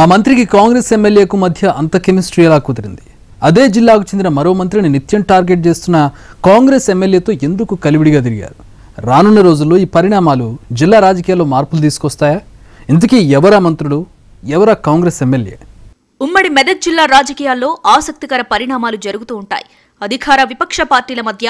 ఆ మంత్రికి కాంగ్రెస్ ఎమ్మెల్యేకు మధ్య అంత కెమిస్ట్రీ ఎలా కుదిరింది అదే జిల్లాకు చెందిన మరో మంత్రిని నిత్యం టార్గెట్ చేస్తున్న కాంగ్రెస్ ఎమ్మెల్యేతో ఎందుకు కలివిడిగా తిరిగారు రానున్న రోజుల్లో ఈ పరిణామాలు జిల్లా రాజకీయాల్లో మార్పులు తీసుకొస్తాయా ఇంతకీ ఎవరా మంత్రుడు ఎవరా కాంగ్రెస్ ఎమ్మెల్యే ఉమ్మడి మెదక్ జిల్లా రాజకీయాల్లో ఆసక్తికర పరిణామాలు జరుగుతూ ఉంటాయి అధికార విపక్ష పార్టీల మధ్య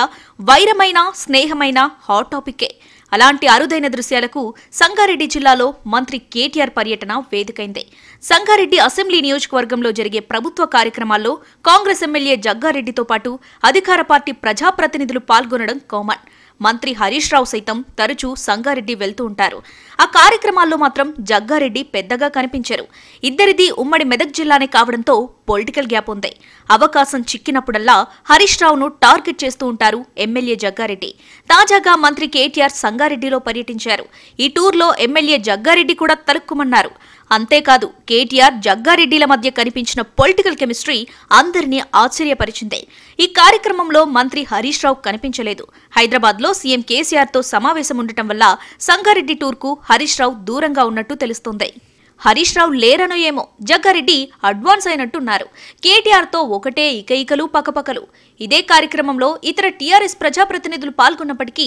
వైరమైన స్నేహమైన హాట్ టాపికే అలాంటి అరుదైన దృశ్యాలకు సంగారెడ్డి జిల్లాలో మంత్రి కేటీఆర్ పర్యటన వేదికైంది సంగారెడ్డి అసెంబ్లీ నియోజకవర్గంలో జరిగే ప్రభుత్వ కార్యక్రమాల్లో కాంగ్రెస్ ఎమ్మెల్యే జగ్గారెడ్డితో పాటు అధికార పార్టీ ప్రజాప్రతినిధులు పాల్గొనడం కామన్ మంత్రి హరీష్ రావు సైతం తరచూ సంగారెడ్డి వెళ్తూ ఉంటారు ఆ కార్యక్రమాల్లో మాత్రం జగ్గారెడ్డి పెద్దగా కనిపించారు ఇద్దరిది ఉమ్మడి మెదక్ జిల్లానే కావడంతో పొలిటికల్ గ్యాప్ ఉంది అవకాశం చిక్కినప్పుడల్లా హరీష్ రావును టార్గెట్ చేస్తూ ఉంటారు ఎమ్మెల్యే జగ్గారెడ్డి తాజాగా మంత్రి కేటీఆర్ సంగారెడ్డి రంగారెడ్డిలో పర్యటించారు ఈ టూర్లో ఎమ్మెల్యే జగ్గారెడ్డి కూడా తలుక్కుమన్నారు అంతేకాదు కేటీఆర్ జగ్గారెడ్డిల మధ్య కనిపించిన పొలిటికల్ కెమిస్ట్రీ అందరినీ ఆశ్చర్యపరిచింది ఈ కార్యక్రమంలో మంత్రి హరీష్ రావు కనిపించలేదు హైదరాబాద్లో సీఎం కేసీఆర్తో సమావేశం ఉండటం వల్ల సంగారెడ్డి టూర్కు హరీష్ రావు దూరంగా ఉన్నట్టు తెలుస్తోంది హరీష్ రావు లేరనో ఏమో జగ్గారెడ్డి అడ్వాన్స్ అయినట్టున్నారు కేటీఆర్తో ఒకటే ఇకైకలు పకపకలు ఇదే కార్యక్రమంలో ఇతర టీఆర్ఎస్ ప్రజాప్రతినిధులు పాల్గొన్నప్పటికీ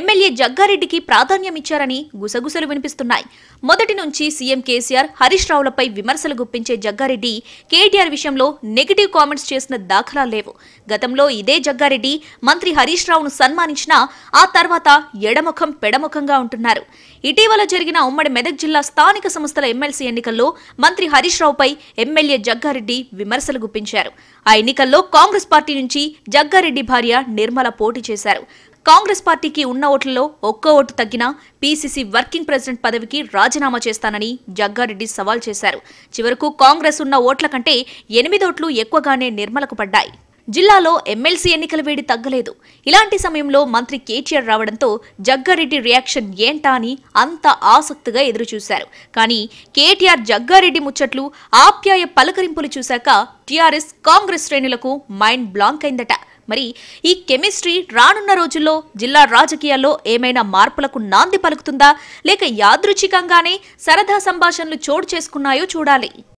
ఎమ్మెల్యే జగ్గారెడ్డికి ప్రాధాన్యం ఇచ్చారని గుసగుసలు వినిపిస్తున్నాయి మొదటి నుంచి సీఎం కేసీఆర్ హరీష్ రావులపై విమర్శలు గుప్పించే జగ్గారెడ్డి కేటీఆర్ విషయంలో నెగిటివ్ కామెంట్స్ చేసిన దాఖలా లేవు గతంలో ఇదే జగ్గారెడ్డి మంత్రి హరీష్ రావును సన్మానించినా ఆ తర్వాత ఎడముఖం పెడముఖంగా ఉంటున్నారు ఇటీవల జరిగిన ఉమ్మడి మెదక్ జిల్లా స్థానిక సంస్థల ఎమ్మెల్యే ఎమ్మెల్సీ ఎన్నికల్లో మంత్రి హరీష్ రావుపై ఎమ్మెల్యే జగ్గారెడ్డి విమర్శలు గుప్పించారు ఆ ఎన్నికల్లో కాంగ్రెస్ పార్టీ నుంచి జగ్గారెడ్డి భార్య నిర్మల పోటీ చేశారు కాంగ్రెస్ పార్టీకి ఉన్న ఓట్లలో ఒక్క ఓటు తగ్గినా పీసీసీ వర్కింగ్ ప్రెసిడెంట్ పదవికి రాజీనామా చేస్తానని జగ్గారెడ్డి సవాల్ చేశారు చివరకు కాంగ్రెస్ ఉన్న ఓట్ల కంటే ఎనిమిదోట్లు ఎక్కువగానే నిర్మలకు పడ్డాయి జిల్లాలో ఎమ్మెల్సీ ఎన్నికల వేడి తగ్గలేదు ఇలాంటి సమయంలో మంత్రి కేటీఆర్ రావడంతో జగ్గారెడ్డి రియాక్షన్ ఏంటా అని అంత ఆసక్తిగా ఎదురుచూశారు కానీ కేటీఆర్ జగ్గారెడ్డి ముచ్చట్లు ఆప్యాయ పలకరింపులు చూశాక టీఆర్ఎస్ కాంగ్రెస్ శ్రేణులకు మైండ్ బ్లాంక్ అయిందట మరి ఈ కెమిస్ట్రీ రానున్న రోజుల్లో జిల్లా రాజకీయాల్లో ఏమైనా మార్పులకు నాంది పలుకుతుందా లేక యాదృచ్ఛికంగానే సరదా సంభాషణలు చోటు చేసుకున్నాయో చూడాలి